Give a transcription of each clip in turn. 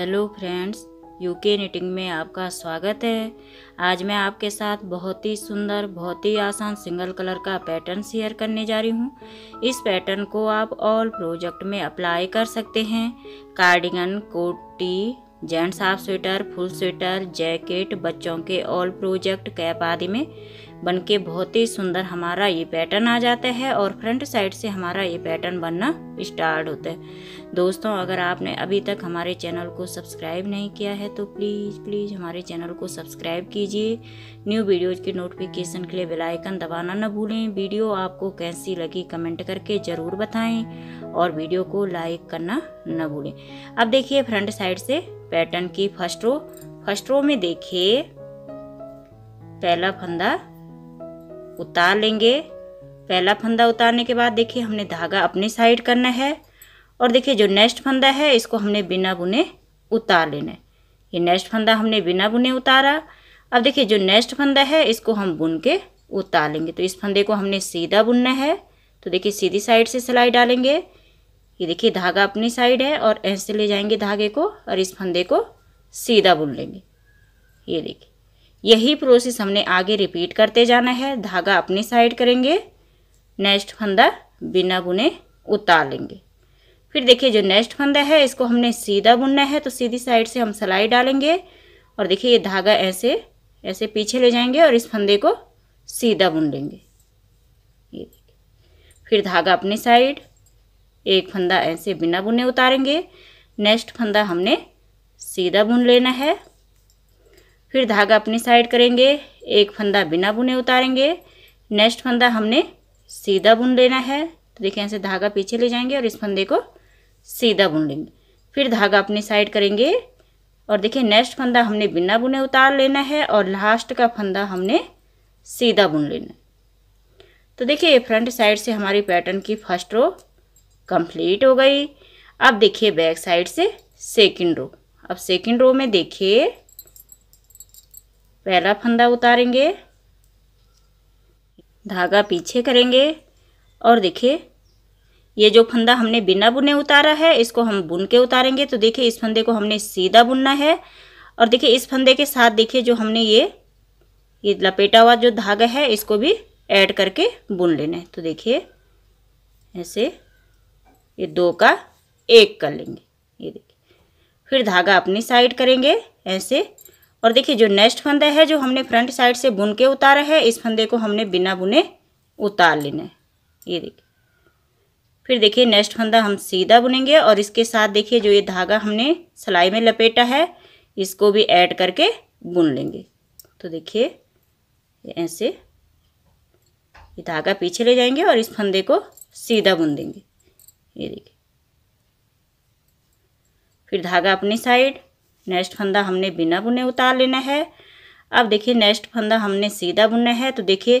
hello friends UK knitting में आपका स्वागत है आज मैं आपके साथ बहुत ही सुंदर बहुत ही आसान सिंगल कलर का पैटर्न शेयर करने जा रही हूँ इस पैटर्न को आप ऑल प्रोजेक्ट में अप्लाई कर सकते हैं कार्डिगन कोटी gents half sweater full sweater jacket बच्चों के ऑल प्रोजेक्ट कैप आदि में बनके बहुत ही सुंदर हमारा ये पैटर्न आ जाता है और फ्रंट साइड से हमारा ये पैटर्न बनना स्टार्ट होता है दोस्तों अगर आपने अभी तक हमारे चैनल को सब्सक्राइब नहीं किया है तो प्लीज़ प्लीज़ हमारे चैनल को सब्सक्राइब कीजिए न्यू वीडियोज़ की नोटिफिकेशन के लिए बेलाइकन दबाना न भूलें वीडियो आपको कैसी लगी कमेंट करके ज़रूर बताएँ और वीडियो को लाइक करना न भूलें अब देखिए फ्रंट साइड से पैटर्न की फर्स्ट रो फर्स्ट रो में देखिए पहला फंदा उतार लेंगे पहला फंदा उतारने के बाद देखिए हमने धागा अपनी साइड करना है और देखिए जो नेक्स्ट फंदा है इसको हमने बिना बुने उतार लेना है ये नेक्स्ट फंदा हमने बिना बुने उतारा अब देखिए जो नेक्स्ट फंदा है इसको हम बुन के उतार लेंगे तो इस फंदे को हमने सीधा बुनना है तो देखिए सीधी साइड से सिलाई डालेंगे ये देखिए धागा अपनी साइड है और ऐसे ले जाएंगे धागे को और इस फंदे को सीधा बुन लेंगे ये देखिए यही प्रोसेस हमने आगे रिपीट करते जाना है धागा अपनी साइड करेंगे नेक्स्ट फंदा बिना बुने उतार लेंगे फिर देखिए जो नेक्स्ट फंदा है इसको हमने सीधा बुनना है तो सीधी साइड से हम सिलाई डालेंगे और देखिए ये धागा ऐसे ऐसे पीछे ले जाएंगे और इस फंदे को सीधा बुन लेंगे ये देखिए फिर धागा अपनी साइड एक फंदा ऐसे बिना बुने उतारेंगे नेक्स्ट फंदा हमने सीधा बुन लेना है फिर धागा अपनी साइड करेंगे एक फंदा बिना बुने उतारेंगे नेक्स्ट फंदा हमने सीधा बुन लेना है तो देखिए ऐसे धागा पीछे ले जाएंगे और इस फंदे को सीधा बुन लेंगे फिर धागा अपनी साइड करेंगे और देखिए नेक्स्ट फंदा हमने बिना बुने उतार लेना है और लास्ट का फंदा हमने सीधा बुन लेना है तो देखिए फ्रंट साइड से हमारी पैटर्न की फर्स्ट रो कंप्लीट हो गई अब देखिए बैक साइड से सेकंड रो अब सेकंड रो में देखिए पहला फंदा उतारेंगे धागा पीछे करेंगे और देखिए ये जो फंदा हमने बिना बुने उतारा है इसको हम बुन के उतारेंगे तो देखिए इस फंदे को हमने सीधा बुनना है और देखिए इस फंदे के साथ देखिए जो हमने ये ये लपेटा हुआ जो धागा है इसको भी ऐड करके बुन लेना है तो देखिए ऐसे ये दो का एक कर लेंगे ये देखिए फिर धागा अपनी साइड करेंगे ऐसे और देखिए जो नेक्स्ट फंदा है जो हमने फ्रंट साइड से बुन के उतारा है इस फंदे को हमने बिना बुने उतार लेना है ये देखिए फिर देखिए नेक्स्ट फंदा हम सीधा बुनेंगे और इसके साथ देखिए जो ये धागा हमने सिलाई में लपेटा है इसको भी ऐड करके बुन लेंगे तो देखिए ऐसे ये धागा पीछे ले जाएंगे और इस फंदे को सीधा बुन देंगे ये देखिए फिर धागा अपनी साइड नेक्स्ट फंदा हमने बिना बुने उतार लेना है अब देखिए नेक्स्ट फंदा हमने सीधा बुना है तो देखिए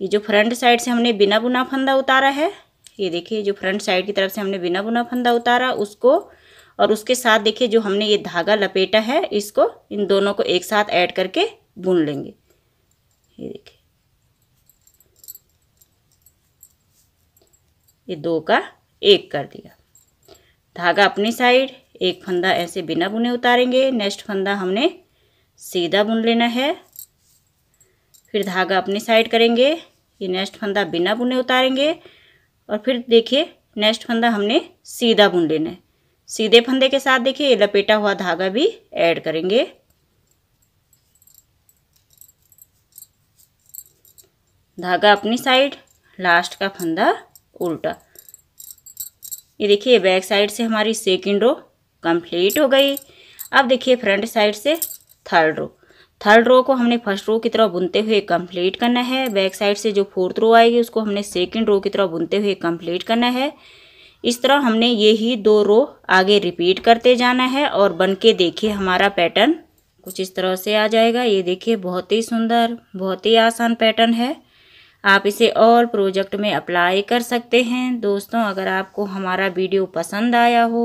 ये जो फ्रंट साइड से हमने बिना बुना फंदा उतारा है ये देखिए जो फ्रंट साइड की तरफ से हमने बिना बुना फंदा उतारा उसको और उसके साथ देखिए जो हमने ये धागा लपेटा है इसको इन दोनों को एक साथ ऐड करके बुन लेंगे ये देखिए ये दो का एक कर दिया धागा अपनी साइड एक फंदा ऐसे बिना बुने उतारेंगे नेक्स्ट फंदा हमने सीधा बुन लेना है फिर धागा अपनी साइड करेंगे ये नेक्स्ट फंदा बिना बुने उतारेंगे और फिर देखिए नेक्स्ट फंदा हमने सीधा बुन लेना है सीधे फंदे के साथ देखिए ये लपेटा हुआ धागा भी ऐड करेंगे धागा अपनी साइड लास्ट का फंदा उल्टा ये देखिए बैक साइड से हमारी सेकेंड रो कंप्लीट हो गई अब देखिए फ्रंट साइड से थर्ड रो थर्ड रो को हमने फर्स्ट रो की तरह बुनते हुए कंप्लीट करना है बैक साइड से जो फोर्थ रो आएगी उसको हमने सेकंड रो की तरह बुनते हुए कंप्लीट करना है इस तरह हमने ये ही दो रो आगे रिपीट करते जाना है और बन के देखिए हमारा पैटर्न कुछ इस तरह से आ जाएगा ये देखिए बहुत ही सुंदर बहुत ही आसान पैटर्न है आप इसे और प्रोजेक्ट में अप्लाई कर सकते हैं दोस्तों अगर आपको हमारा वीडियो पसंद आया हो